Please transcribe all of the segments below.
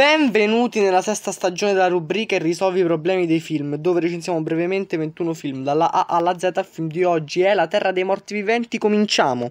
Benvenuti nella sesta stagione della rubrica risolvi i problemi dei film, dove recensiamo brevemente 21 film, dalla A alla Z al film di oggi è La Terra dei Morti Viventi, cominciamo!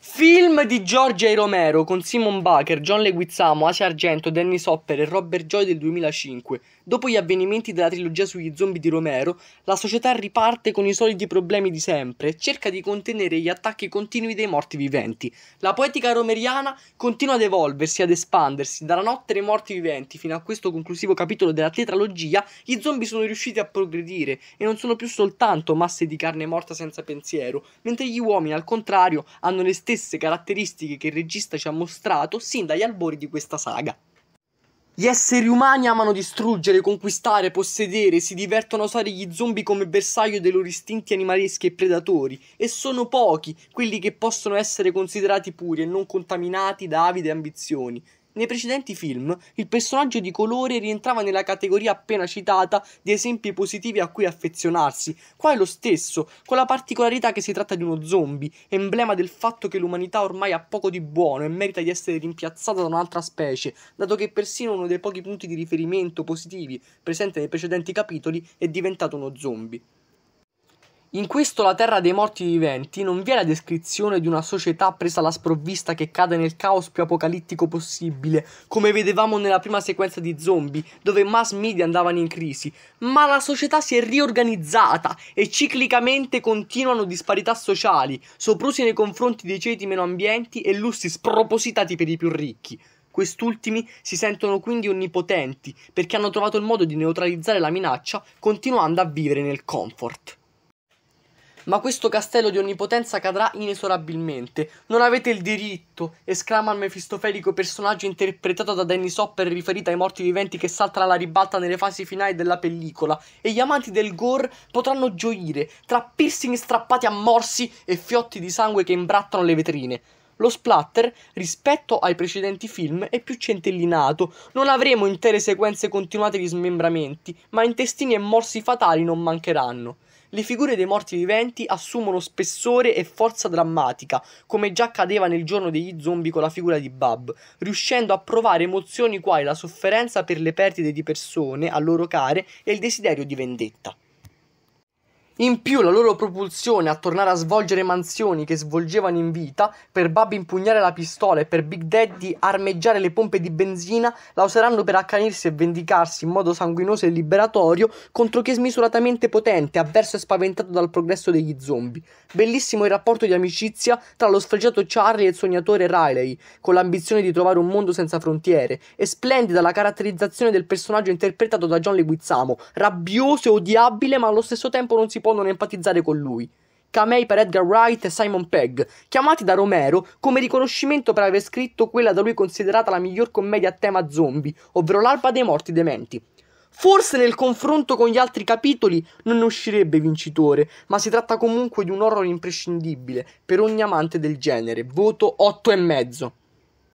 Film di Giorgia e Romero con Simon Baker, John Leguizamo, Asia Argento, Dennis Hopper e Robert Joy del 2005, Dopo gli avvenimenti della trilogia sugli zombie di Romero, la società riparte con i soliti problemi di sempre e cerca di contenere gli attacchi continui dei morti viventi. La poetica romeriana continua ad evolversi, ad espandersi. Dalla notte dei morti viventi fino a questo conclusivo capitolo della tetralogia, gli zombie sono riusciti a progredire e non sono più soltanto masse di carne morta senza pensiero, mentre gli uomini, al contrario, hanno le stesse caratteristiche che il regista ci ha mostrato sin dagli albori di questa saga. Gli esseri umani amano distruggere, conquistare, possedere, si divertono a usare gli zombie come bersaglio dei loro istinti animaleschi e predatori, e sono pochi quelli che possono essere considerati puri e non contaminati da avide ambizioni, nei precedenti film, il personaggio di colore rientrava nella categoria appena citata di esempi positivi a cui affezionarsi. Qua è lo stesso, con la particolarità che si tratta di uno zombie, emblema del fatto che l'umanità ormai ha poco di buono e merita di essere rimpiazzata da un'altra specie, dato che persino uno dei pochi punti di riferimento positivi presenti nei precedenti capitoli è diventato uno zombie. In questo La terra dei morti viventi non vi è la descrizione di una società presa alla sprovvista che cade nel caos più apocalittico possibile, come vedevamo nella prima sequenza di zombie, dove mass media andavano in crisi, ma la società si è riorganizzata e ciclicamente continuano disparità sociali, soprusi nei confronti dei ceti meno ambienti e lussi spropositati per i più ricchi. Quest'ultimi si sentono quindi onnipotenti perché hanno trovato il modo di neutralizzare la minaccia continuando a vivere nel comfort. Ma questo castello di onnipotenza cadrà inesorabilmente. Non avete il diritto, esclama il mefistofelico personaggio interpretato da Danny Hopper riferito ai morti viventi che salta alla ribalta nelle fasi finali della pellicola. E gli amanti del gore potranno gioire, tra piercing strappati a morsi e fiotti di sangue che imbrattano le vetrine. Lo splatter, rispetto ai precedenti film, è più centellinato. Non avremo intere sequenze continuate di smembramenti, ma intestini e morsi fatali non mancheranno. Le figure dei morti viventi assumono spessore e forza drammatica, come già accadeva nel giorno degli zombie con la figura di Bub, riuscendo a provare emozioni quali la sofferenza per le perdite di persone a loro care e il desiderio di vendetta. In più la loro propulsione a tornare a svolgere mansioni che svolgevano in vita, per Bub impugnare la pistola e per Big Daddy armeggiare le pompe di benzina, la useranno per accanirsi e vendicarsi in modo sanguinoso e liberatorio contro chi è smisuratamente potente, avverso e spaventato dal progresso degli zombie. Bellissimo il rapporto di amicizia tra lo sfregiato Charlie e il sognatore Riley, con l'ambizione di trovare un mondo senza frontiere, e splendida la caratterizzazione del personaggio interpretato da John Leguizamo, rabbioso e odiabile ma allo stesso tempo non si può non empatizzare con lui. Camei per Edgar Wright e Simon Pegg, chiamati da Romero come riconoscimento per aver scritto quella da lui considerata la miglior commedia a tema zombie, ovvero L'alba dei morti dementi. Forse nel confronto con gli altri capitoli non ne uscirebbe vincitore, ma si tratta comunque di un horror imprescindibile per ogni amante del genere. Voto 8,5.